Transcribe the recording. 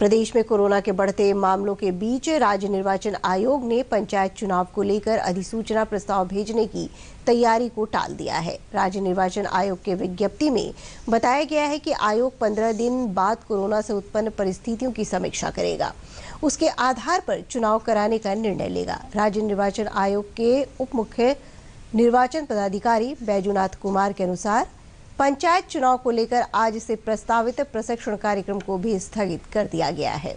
प्रदेश में कोरोना के बढ़ते मामलों के बीच राज्य निर्वाचन आयोग ने पंचायत चुनाव को लेकर अधिसूचना प्रस्ताव भेजने की तैयारी को टाल दिया है राज्य निर्वाचन आयोग के विज्ञप्ति में बताया गया है कि आयोग 15 दिन बाद कोरोना से उत्पन्न परिस्थितियों की समीक्षा करेगा उसके आधार पर चुनाव कराने का निर्णय लेगा राज्य निर्वाचन आयोग के उप मुख्य निर्वाचन पदाधिकारी बैजूनाथ कुमार के अनुसार पंचायत चुनाव को लेकर आज से प्रस्तावित प्रशिक्षण कार्यक्रम को भी स्थगित कर दिया गया है